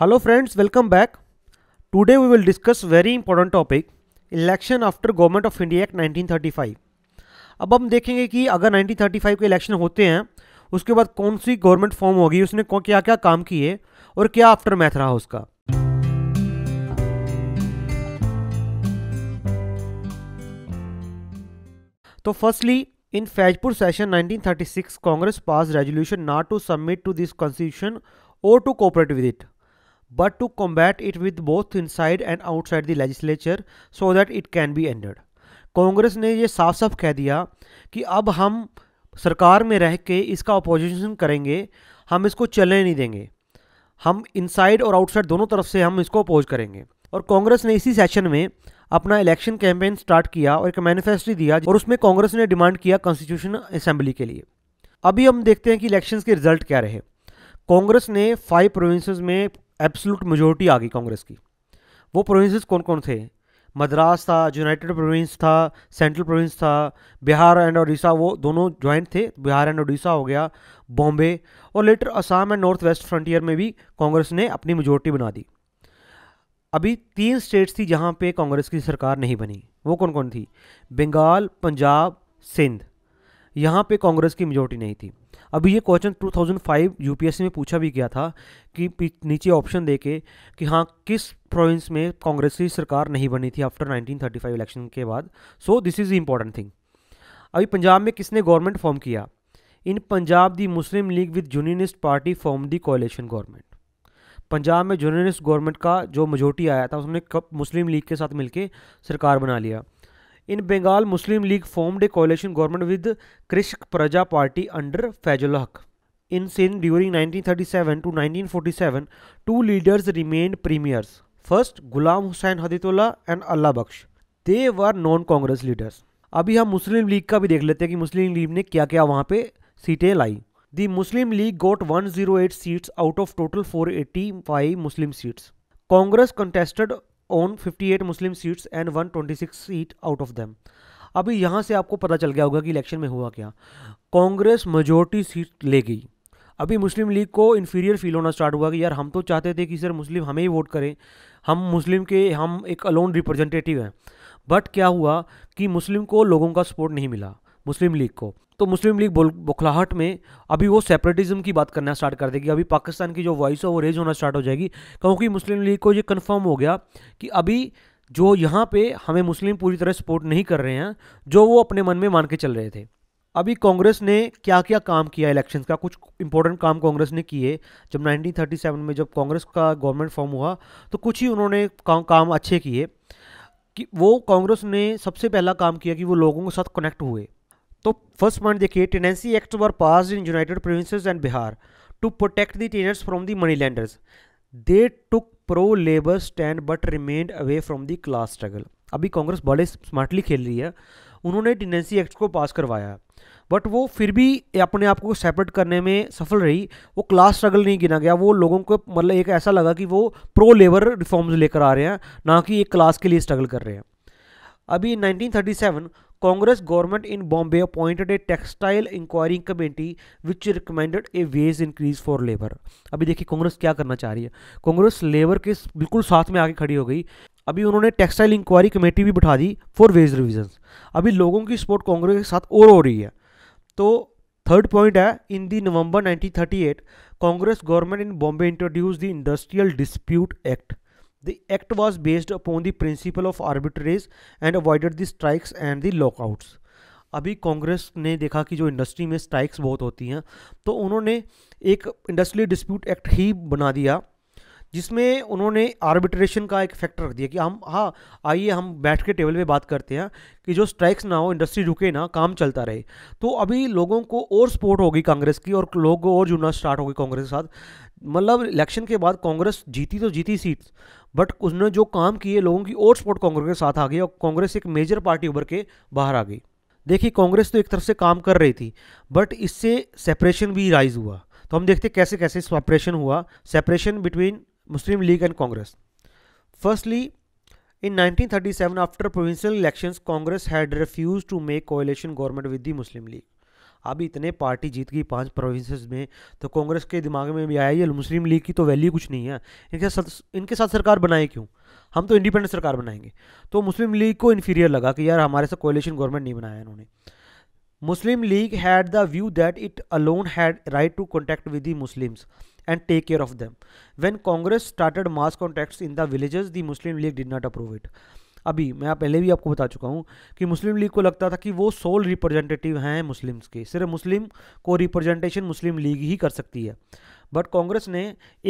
hello friends welcome back today we will discuss very important topic election after government of india act 1935 अब हम देखेंगे कि अगर 1935 के इलेक्शन होते हैं उसके बाद कौन सी गवर्नमेंट फॉर्म होगी उसने क्या क्या काम किए और क्या आफ्टर मैथ रहा उसका तो firstly in Faizpur session 1936 Congress pass resolution not to submit to this constitution और to cooperate with it but to combat it with both inside and outside the legislature so that it can be ended. congress ne ye saaf saaf keh diya ki ab hum sarkar mein reh ke iska opposition karenge hum isko chalne nahi denge hum inside aur outside dono taraf se hum isko oppose karenge aur congress ne isi session mein अपना election campaign start किया और एक manifesto दिया और उसमें कांग्रेस ने demand किया constitution assembly के लिए अभी हम देखते हैं कि इलेक्शंस के रिजल्ट क्या रहे कांग्रेस ने फाइव प्रोविंसेस में एब्सोलूट मेजोरिटी आ गई कांग्रेस की वो प्रोविंसेस कौन कौन थे मद्रास था यूनाइटेड प्रोविंस था सेंट्रल प्रोविंस था बिहार एंड उड़ीसा वो दोनों ज्वाइंट थे बिहार एंड उड़ीसा हो गया बॉम्बे और लेटर असम एंड नॉर्थ वेस्ट फ्रंटियर में भी कांग्रेस ने अपनी मेजोरिटी बना दी अभी तीन स्टेट्स थी जहाँ पे कांग्रेस की सरकार नहीं बनी वो कौन कौन थी बंगाल पंजाब सिंध यहाँ पे कांग्रेस की मेजोरिटी नहीं थी अभी ये क्वेश्चन 2005 यूपीएससी में पूछा भी गया था कि नीचे ऑप्शन दे के कि हाँ किस प्रोविंस में कांग्रेस की सरकार नहीं बनी थी आफ्टर 1935 इलेक्शन के बाद so this is important thing अभी पंजाब में किसने गवर्नमेंट फॉर्म किया in Punjab the Muslim League with Unionist Party form the coalition government Punjab में यूनियनिस्ट गवर्नमेंट का जो मेजोरिटी आया था उसने मुस्लिम लीग के साथ मिलकर सरकार बना लिया in Bengal Muslim League form a coalition government with Krishak Praja Party under Fazlul Haq in Sindh during 1937 to 1947 to leaders remain premiers first Ghulam Hussain Hidayatullah and Allah Bakhsh they were non Congress leaders अभी हम मुस्लिम लीग का भी देख लेते हैं कि मुस्लिम लीग ने क्या क्या वहाँ पे सीटें लाई the Muslim League got one zero eight seats out of total four eighty five Muslim seats Congress contested on 58 Muslim seats and 126 seat out of them अभी यहाँ से आपको पता चल गया होगा कि इलेक्शन में हुआ क्या कांग्रेस मेजोरिटी सीट ले गई अभी मुस्लिम लीग को इन्फीरियर फील होना स्टार्ट हुआ कि यार हम तो चाहते थे कि सर मुस्लिम हमें ही वोट करें हम मुस्लिम के हम एक अलोन रिप्रेजेंटेटिव हैं बट क्या हुआ कि मुस्लिम को लोगों का सपोर्ट नहीं मिला मुस्लिम लीग को तो मुस्लिम लीग बुखलाहट में अभी वो सेपरेटिज्म की बात करना स्टार्ट कर देगी अभी पाकिस्तान की जो वॉइस है वो रेज होना स्टार्ट हो जाएगी क्योंकि मुस्लिम लीग को ये कन्फर्म हो गया कि अभी जो यहाँ पे हमें मुस्लिम पूरी तरह सपोर्ट नहीं कर रहे हैं जो वो अपने मन में मान के चल रहे थे अभी कांग्रेस ने क्या क्या काम किया इलेक्शन का कुछ इंपॉर्टेंट काम कांग्रेस ने किए जब 1937 में जब कांग्रेस का गवर्नमेंट फॉर्म हुआ तो कुछ ही उन्होंने काम काम अच्छे किए कि वो कांग्रेस ने सबसे पहला काम किया कि वो लोगों के साथ कनेक्ट हुए तो फर्स्ट पॉइंट देखिए tenancy act were pass in United Provinces and Bihar to protect the tenants from the money lenders they took pro labour stand but remained away from the class struggle अभी कांग्रेस बड़े स्मार्टली खेल रही है उन्होंने टेनेंसी एक्ट को पास करवाया but वो फिर भी अपने आप को सेपरेट करने में सफल रही वो क्लास स्ट्रगल नहीं गिना गया वो लोगों को मतलब एक ऐसा लगा कि वो प्रो लेबर रिफॉर्म्स लेकर आ रहे हैं ना कि एक क्लास के लिए स्ट्रगल कर रहे हैं अभी 1937 Congress government in Bombay appointed a textile inquiry committee which recommended a wage increase for labor. अभी देखिए कांग्रेस क्या करना चाह रही है कांग्रेस लेबर के बिल्कुल साथ में आगे खड़ी हो गई अभी उन्होंने टेक्सटाइल इंक्वायरी कमेटी भी बैठा दी फॉर वेज रिविजन अभी लोगों की सपोर्ट कांग्रेस के साथ और हो रही है तो थर्ड पॉइंट है in the November 1938 Congress government in Bombay introduce the industrial dispute act The act was based upon the principle of arbitrage and avoided the strikes and the lockouts. अभी कांग्रेस ने देखा कि जो इंडस्ट्री में स्ट्राइक्स बहुत होती हैं तो उन्होंने एक इंडस्ट्रियल डिस्प्यूट एक्ट ही बना दिया जिसमें उन्होंने आर्बिट्रेशन का एक फैक्टर रख दिया कि हम हाँ आइए हम बैठ के टेबल पे बात करते हैं कि जो स्ट्राइक्स ना हो इंडस्ट्री रुके ना काम चलता रहे तो अभी लोगों को और सपोर्ट होगी कांग्रेस की और लोग और जुड़ना स्टार्ट होगी कांग्रेस के साथ मतलब इलेक्शन के बाद कांग्रेस जीती तो जीती सीट बट उसने जो काम किए लोगों की और सपोर्ट कांग्रेस के साथ आ गई और कांग्रेस एक मेजर पार्टी उभर के बाहर आ गई देखिए कांग्रेस तो एक तरफ से काम कर रही थी बट इससे सेपरेशन भी राइज हुआ तो हम देखते कैसे कैसे सेपरेशन हुआ separation between Muslim League and Congress. Firstly, in 1937, after provincial elections, Congress had refused to make coalition government with the Muslim League. अभी इतने पार्टी जीत गई पांच प्रोविंसेस में तो कांग्रेस के दिमाग में भी आया ये मुस्लिम लीग की तो वैल्यू कुछ नहीं है इनके साथ इनके साथ सरकार बनाए क्यों हम तो इंडिपेंडेंट सरकार बनाएंगे तो मुस्लिम लीग को इन्फीरियर लगा कि यार हमारे साथ कोलेशन गवर्नमेंट नहीं बनाया इन्होंने Muslim League had the view that it alone had right to contact with the Muslims and take care of them. When Congress started mass contracts in the villages, the Muslim League did not approve it. अभी मैं पहले भी आपको बता चुका हूँ कि मुस्लिम लीग को लगता था कि वो सोल रिप्रेजेंटेटिव हैं मुस्लिम्स के सिर्फ मुस्लिम को रिप्रेजेंटेशन मुस्लिम लीग ही कर सकती है बट कांग्रेस ने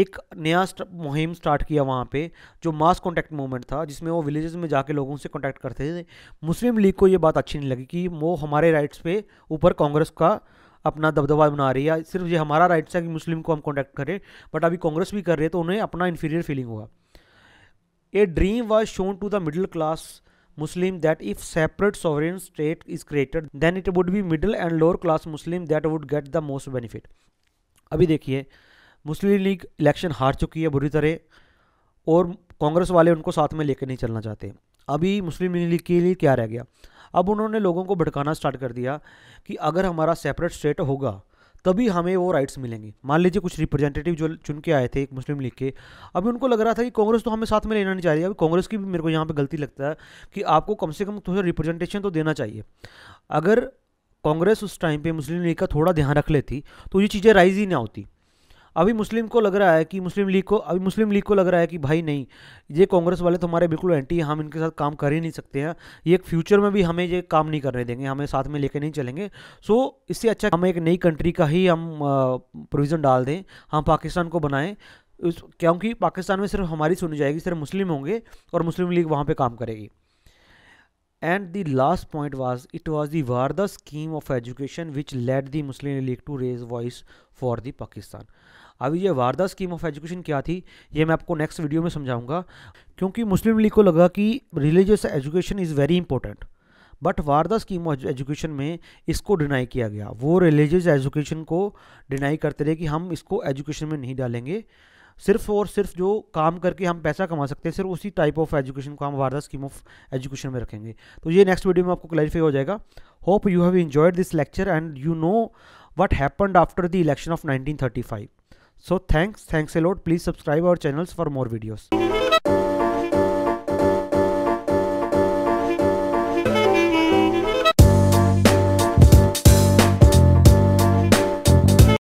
एक नया मुहिम स्टार्ट किया वहाँ पे जो मास कॉन्टैक्ट मूवमेंट था जिसमें वो विलेजेस में जाके लोगों से कॉन्टैक्ट करते थे मुस्लिम लीग को ये बात अच्छी नहीं लगी कि वो हमारे राइट्स पे ऊपर कांग्रेस का अपना दबदबा बना रही है सिर्फ ये हमारा राइट्स है कि मुस्लिम को हम कॉन्टैक्ट करें बट अभी कांग्रेस भी कर रही है तो उन्हें अपना इन्फीरियर फीलिंग होगा a dream was shown to the middle class Muslim that if separate sovereign state is created then it would be middle and lower class Muslim that would get the most benefit अभी देखिए मुस्लिम league election हार चुकी है बुरी तरह और कांग्रेस वाले उनको साथ में लेकर नहीं चलना चाहते अभी मुस्लिम लीग के लिए क्या रह गया अब उन्होंने लोगों को भटकाना स्टार्ट कर दिया कि अगर हमारा सेपरेट स्टेट होगा तभी हमें वो राइट्स मिलेंगे मान लीजिए कुछ रिप्रेजेंटेटिव जो चुन के आए थे एक मुस्लिम लीग के अभी उनको लग रहा था कि कांग्रेस तो हमें साथ में लेना नहीं चाहिए अभी कांग्रेस की भी मेरे को यहाँ पे गलती लगता है कि आपको कम से कम थोड़ा रिप्रेजेंटेशन तो देना चाहिए अगर कांग्रेस उस टाइम पर मुस्लिम लीग का थोड़ा ध्यान रख लेती तो ये चीज़ें राइज ही ना होती अभी मुस्लिम को लग रहा है कि मुस्लिम लीग को अभी मुस्लिम लीग को लग रहा है कि भाई नहीं ये कांग्रेस वाले तो हमारे बिल्कुल एंटी हम इनके साथ काम कर ही नहीं सकते हैं ये फ्यूचर में भी हमें ये काम नहीं करने देंगे हमें साथ में लेके नहीं चलेंगे सो इससे अच्छा हम एक नई कंट्री का ही हम प्रोविज़न डाल दें हम पाकिस्तान को बनाएँ क्योंकि पाकिस्तान में सिर्फ हमारी सुनी जाएगी सिर्फ मुस्लिम होंगे और मुस्लिम लीग वहाँ पर काम करेगी the last point was it was the Wardha scheme of education which let the Muslim League to raise voice for the Pakistan अभी ये वारदा स्कीम ऑफ एजुकेशन क्या थी ये मैं आपको नेक्स्ट वीडियो में समझाऊंगा क्योंकि मुस्लिम लीग को लगा कि religious education is very important but Wardha scheme of education में इसको डिनाई किया गया वो रिलीजियस एजुकेशन को डिनाई करते रहे कि हम इसको एजुकेशन में नहीं डालेंगे सिर्फ और सिर्फ जो काम करके हम पैसा कमा सकते हैं सिर्फ उसी टाइप ऑफ एजुकेशन को हम वारदा स्कीम ऑफ एजुकेशन में रखेंगे तो ये नेक्स्ट वीडियो में आपको क्लैरिफाई हो जाएगा hope you have enjoyed this lecture and you know what happened after the election of 1935 So thanks, thanks a lot. Please subscribe our channels for more videos.